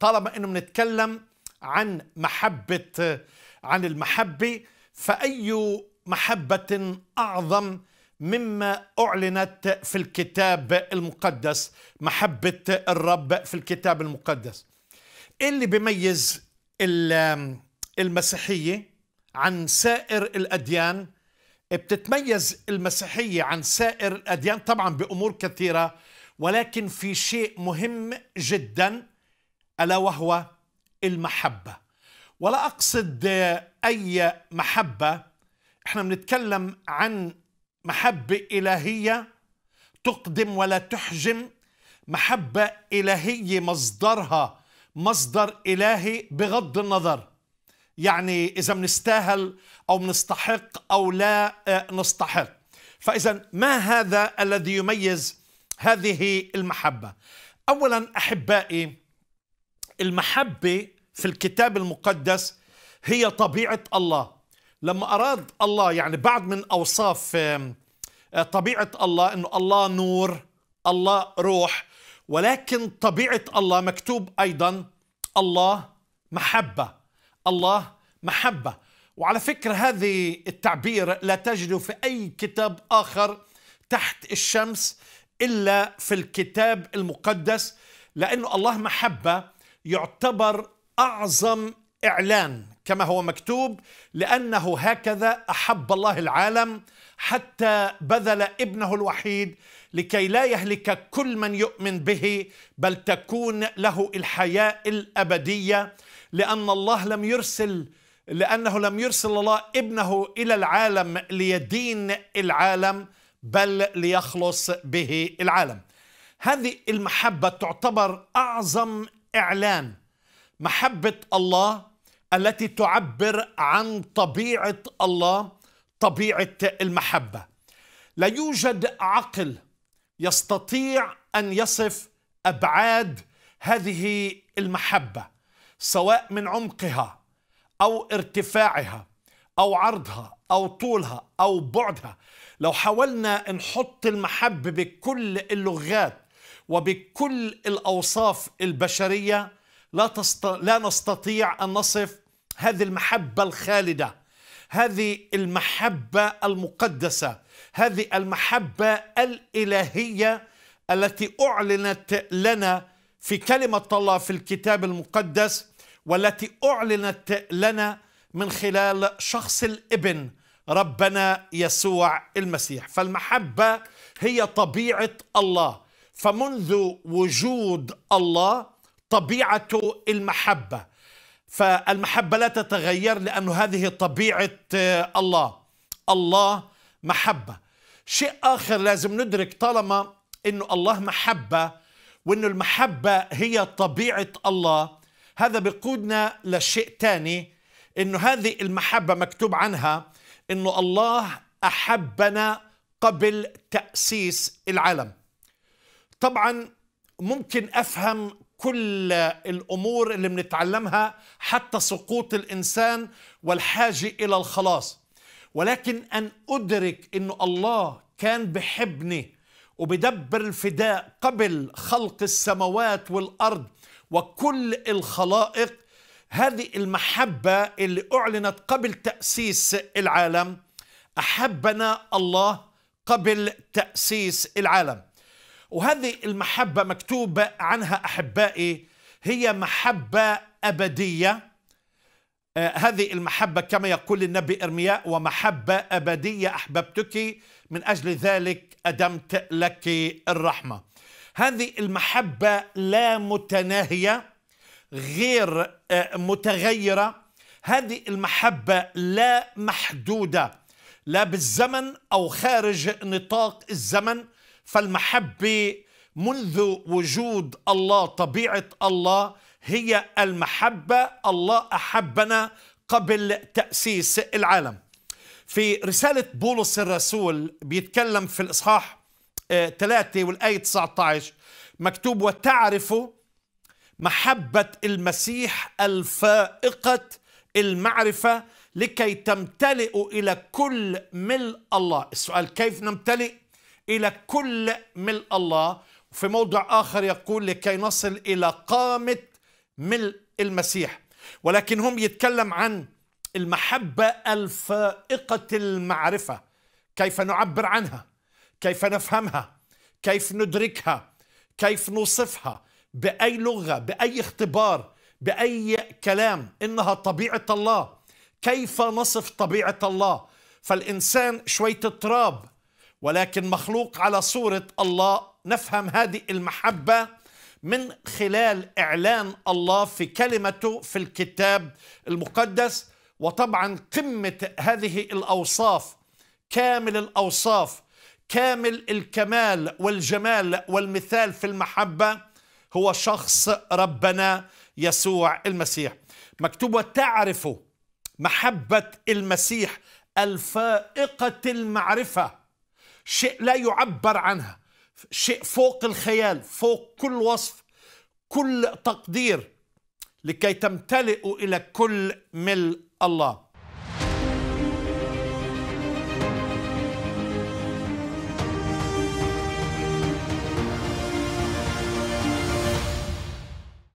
طالما انه بنتكلم عن محبة عن المحبة فأي محبة أعظم مما أعلنت في الكتاب المقدس محبة الرب في الكتاب المقدس إيه اللي بيميز المسيحية عن سائر الأديان بتتميز المسيحية عن سائر الأديان طبعا بأمور كثيرة ولكن في شيء مهم جدا ألا وهو المحبة ولا أقصد أي محبة احنا بنتكلم عن محبة إلهية تقدم ولا تحجم محبة إلهية مصدرها مصدر إلهي بغض النظر يعني إذا بنستاهل أو بنستحق أو لا آه، نستحق فإذا ما هذا الذي يميز هذه المحبة أولا أحبائي المحبة في الكتاب المقدس هي طبيعة الله لما أراد الله يعني بعض من أوصاف آه، طبيعة الله أنه الله نور الله روح ولكن طبيعة الله مكتوب أيضا الله محبة الله محبة وعلى فكرة هذه التعبير لا تجده في أي كتاب آخر تحت الشمس إلا في الكتاب المقدس لأنه الله محبة يعتبر اعظم اعلان كما هو مكتوب لانه هكذا احب الله العالم حتى بذل ابنه الوحيد لكي لا يهلك كل من يؤمن به بل تكون له الحياه الابديه لان الله لم يرسل لانه لم يرسل الله ابنه الى العالم ليدين العالم بل ليخلص به العالم هذه المحبه تعتبر اعظم اعلان محبه الله التي تعبر عن طبيعه الله طبيعه المحبه لا يوجد عقل يستطيع ان يصف ابعاد هذه المحبه سواء من عمقها او ارتفاعها او عرضها او طولها او بعدها لو حاولنا نحط المحبه بكل اللغات وبكل الأوصاف البشرية لا, تست... لا نستطيع أن نصف هذه المحبة الخالدة هذه المحبة المقدسة هذه المحبة الإلهية التي أعلنت لنا في كلمة الله في الكتاب المقدس والتي أعلنت لنا من خلال شخص الابن ربنا يسوع المسيح فالمحبة هي طبيعة الله فمنذ وجود الله طبيعه المحبة فالمحبة لا تتغير لأن هذه طبيعة آه، الله الله محبة شيء آخر لازم ندرك طالما أنه الله محبة وأنه المحبة هي طبيعة الله هذا بقودنا لشيء ثاني أنه هذه المحبة مكتوب عنها أنه الله أحبنا قبل تأسيس العالم طبعا ممكن افهم كل الامور اللي بنتعلمها حتى سقوط الانسان والحاجه الى الخلاص ولكن ان ادرك انه الله كان بحبني وبدبر الفداء قبل خلق السماوات والارض وكل الخلائق هذه المحبه اللي اعلنت قبل تاسيس العالم احبنا الله قبل تاسيس العالم وهذه المحبة مكتوب عنها أحبائي هي محبة أبدية آه، هذه المحبة كما يقول النبي إرمياء ومحبة أبدية أحببتك من أجل ذلك أدمت لك الرحمة هذه المحبة لا متناهية غير آه، متغيرة هذه المحبة لا محدودة لا بالزمن أو خارج نطاق الزمن فالمحبة منذ وجود الله طبيعة الله هي المحبة الله أحبنا قبل تأسيس العالم في رسالة بولس الرسول بيتكلم في الإصحاح 3 آه، والآية 19 مكتوب وتعرفوا محبة المسيح الفائقة المعرفة لكي تمتلئوا إلى كل ملء الله السؤال كيف نمتلئ إلى كل ملء الله في موضع آخر يقول لكي نصل إلى قامة ملء المسيح ولكن هم يتكلم عن المحبة الفائقة المعرفة كيف نعبر عنها كيف نفهمها كيف ندركها كيف نوصفها بأي لغة بأي اختبار بأي كلام إنها طبيعة الله كيف نصف طبيعة الله فالإنسان شوية تراب ولكن مخلوق على صورة الله نفهم هذه المحبة من خلال إعلان الله في كلمته في الكتاب المقدس وطبعا قمة هذه الأوصاف كامل الأوصاف كامل الكمال والجمال والمثال في المحبة هو شخص ربنا يسوع المسيح مكتوب وتعرف محبة المسيح الفائقة المعرفة شيء لا يعبر عنها شيء فوق الخيال فوق كل وصف كل تقدير لكي تمتلئوا الى كل ملء الله